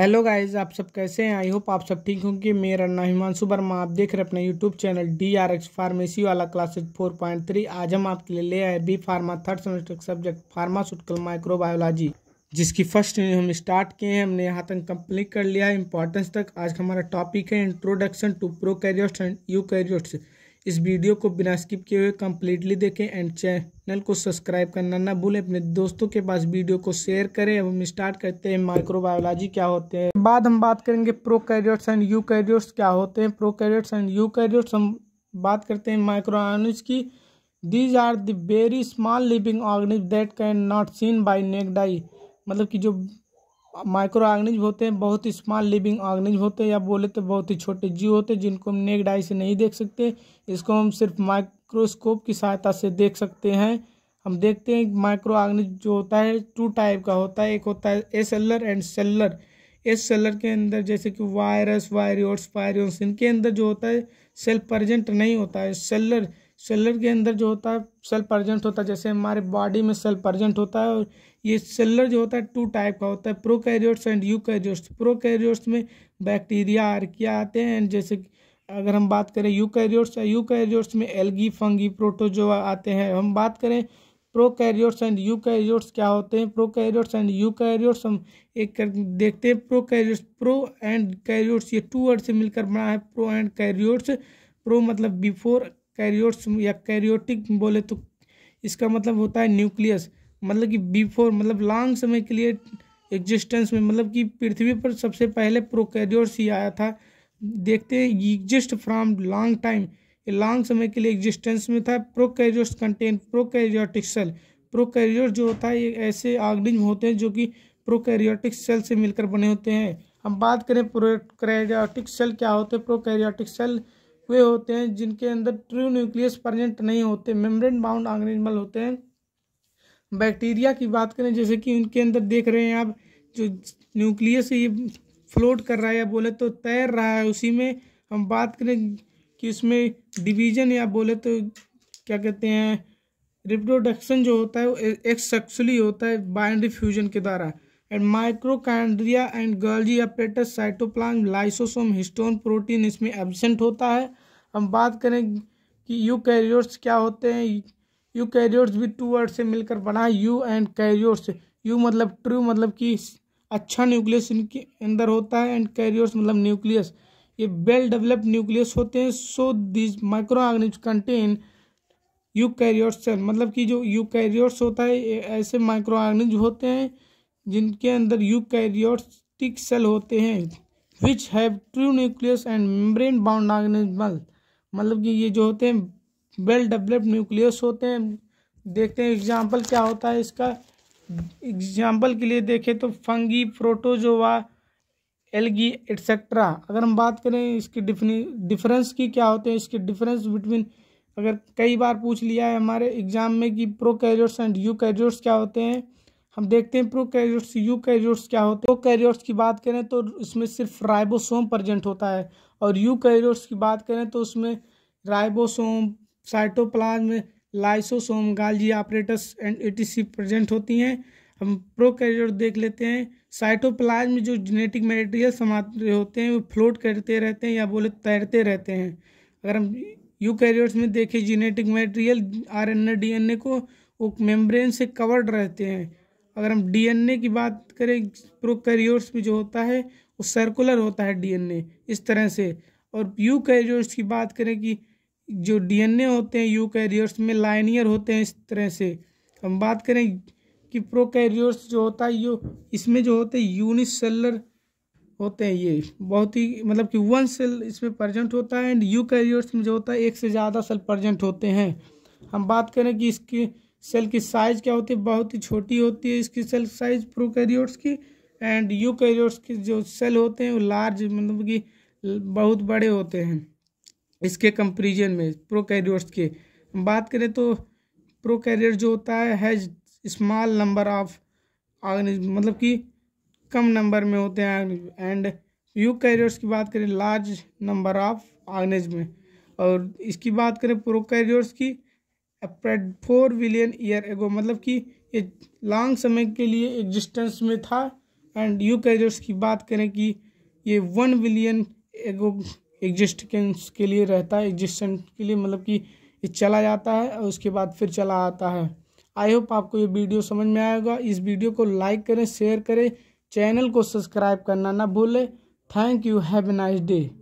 hello guys आप सब कैसे हैं आई होप आप सब ठीक होंगे मेरा नाम हिमांशु वर्मा आप देख रहे अपना YouTube channel D R X pharmacy वाला क्लासेज फोर पॉइंट थ्री आज हम आपके लिए ले आए B pharma third semester subject pharmaceutical microbiology जिसकी फर्स्ट यूनिट हम स्टार्ट किए हैं हमने यहाँ तक कंप्लीट कर लिया है इंपॉर्टेंस तक आज हमारा टॉपिक है introduction to prokaryotes and eukaryotes इस वीडियो को बिना स्किप किए हुए कम्प्लीटली देखें एंड चैनल को सब्सक्राइब करना ना भूलें अपने दोस्तों के पास वीडियो को शेयर करें अब हम स्टार्ट करते हैं माइक्रोबायोलॉजी क्या होते हैं बाद हम बात करेंगे prokaryotes and eukaryotes क्या होते हैं prokaryotes and eukaryotes हम बात करते हैं माइक्रोआनिज की these are the very small living organisms that can not seen by naked eye मतलब कि जो माइक्रो ऑर्गेनिज होते हैं बहुत ही स्मॉल लिविंग ऑर्गेनिज होते हैं या बोले तो बहुत ही छोटे जीव होते हैं जिनको हम नेक डाई से नहीं देख सकते इसको हम सिर्फ माइक्रोस्कोप की सहायता से देख सकते हैं हम देखते हैं माइक्रो ऑर्गेनिज जो होता है टू टाइप का होता है एक होता है ए सेलर एंड सेलर एस सेलर के अंदर जैसे कि वायरस वायरियोट्स वायरियोस इनके अंदर जो होता है सेल प्रजेंट नहीं होता है सेलर सेलर के अंदर जो होता है सेल प्रजेंट होता है जैसे हमारे बॉडी में सेल प्रजेंट होता है और ये सेलर जो होता है टू टाइप का होता है prokaryotes and eukaryotes prokaryotes में बैक्टीरिया आर्किया आते हैं एंड जैसे अगर हम बात करें यू कैरियोट्स यू कैरियोट्स में एल्गी फंगी प्रोटोजोआ आते हैं हम बात करें prokaryotes and eukaryotes क्या होते हैं prokaryotes and eukaryotes हम एक कर देखते हैं prokaryotes pro and karyotes ये टू वर्ड से मिलकर बना है प्रो एंड कैरियोट्स प्रो मतलब बिफोर कैरियोट्स या कैरियोटिक बोले तो इसका मतलब होता है न्यूक्लियस मतलब कि बिफोर मतलब लॉन्ग समय के लिए एग्जिस्टेंस में मतलब कि पृथ्वी पर सबसे पहले प्रोकैरियोट्स ही आया था देखते हैं exist from long time long समय के लिए एग्जिस्टेंस में था prokaryotes contain prokaryotic cell prokaryote जो होता है ये ऐसे ऑर्गेनिज्म होते हैं जो कि प्रोकैरियोटिक सेल से मिलकर बने होते हैं हम बात करें प्रोकैरियोटिक सेल क्या होते हैं प्रोकैरियोटिक सेल वे होते हैं जिनके अंदर ट्रू न्यूक्लियस प्रजेंट नहीं होते मेम्ब्रेन बाउंड ऑर्गेनिजमल होते हैं बैक्टीरिया की बात करें जैसे कि उनके अंदर देख रहे हैं आप जो न्यूक्लियस ये फ्लोट कर रहा है या बोले तो तैर रहा है उसी में हम बात करें कि इसमें डिवीजन या बोले तो क्या कहते हैं रिप्रोडक्शन जो होता है वो एक्स होता है बाइनरी फ्यूजन के द्वारा एंड माइक्रोकैंड्रिया एंड गर्जी या apparatus cytoplasm lysosome histone protein इसमें एबसेंट होता है हम बात करें कि यू कैरियोर्स क्या होते हैं यू कैरियोर्स भी टू वर्ड से मिलकर बना है यू एंड कैरियोर्स यू मतलब ट्रू मतलब कि अच्छा न्यूक्लियस इनके अंदर होता है एंड कैरियोर्स मतलब न्यूक्लियस ये वेल डेवलप्ड न्यूक्लियस होते हैं so these microorganisms contain eukaryotes cell मतलब कि जो यू कैरियोर्स होता है ऐसे माइक्रो ऑर्गेनिज होते हैं जिनके अंदर यू कैरियोटिक सेल होते हैं which have true nucleus and membrane bound organelles मतलब कि ये जो होते हैं वेल डेवलप्ड न्यूक्लियस होते हैं देखते हैं एग्जाम्पल क्या होता है इसका एग्जाम्पल के लिए देखें तो फंगी प्रोटोजोवा एलगी एट्सेट्रा अगर हम बात करें इसकी डिफरेंस की क्या होते हैं इसके डिफरेंस बिटवीन अगर कई बार पूछ लिया है हमारे एग्जाम में कि प्रो एंड यू क्या होते हैं हम देखते हैं प्रो यू कैरियोट्स क्या होते हैं कैरियोट्स की बात करें तो इसमें सिर्फ राइबोसोम प्रजेंट होता है और यू कैरियोट्स की बात करें तो उसमें ribosome cytoplasm lysosome Golgi apparatus and etc present होती हैं हम प्रोकैरियोट देख लेते हैं साइटोप्लाज्म में जो जेनेटिक मटेरियल समाते होते हैं वो फ्लोट करते रहते हैं या बोले तैरते रहते हैं अगर हम यूकैरियोट्स में देखें जेनेटिक मटेरियल एन ए को वो मेम्ब्रेन से कवर्ड रहते हैं अगर हम डीएनए की बात करें प्रोकैरियोट्स में जो होता है वो सर्कुलर होता है डीएनए इस तरह से और यू कैरियोट्स की बात करें कि जो डीएनए होते हैं यू कैरियोट्स में लाइनियर होते हैं इस तरह से हम बात करें कि प्रोकैरियोट्स जो होता है यू इसमें जो होते हैं यूनिसेलर होते हैं ये बहुत ही मतलब कि वन सेल इसमें प्रजेंट होता है एंड यू में जो होता है एक से ज़्यादा सेल प्रजेंट होते हैं हम बात करें कि इसके सेल की साइज क्या होती है बहुत ही छोटी होती है इसकी सेल साइज प्रोकैरियोट्स की एंड यूकैरियोट्स के जो सेल होते हैं वो लार्ज मतलब कि बहुत बड़े होते हैं इसके कंपेरिजन में प्रोकैरियोट्स के बात करें तो प्रोकैरियोट जो होता है has small number of organisms मतलब कि कम नंबर में होते हैं एंड यू कैरियर्स की बात करें लार्ज नंबर ऑफ ऑर्गेनिज में और इसकी बात करें प्रोकैरियोट्स की afraid four billion year ago मतलब कि ये लॉन्ग समय के लिए एग्जिस्टेंस में था एंड यू कैजर्स की बात करें कि ये वन बिलियन एगो एग्जिस्टेंस के लिए रहता है एग्जिस्टेंस के लिए मतलब कि ये चला जाता है और उसके बाद फिर चला आता है आई होप आपको ये वीडियो समझ में आएगा इस वीडियो को लाइक करें शेयर करें चैनल को सब्सक्राइब करना ना भूलें thank you have a nice day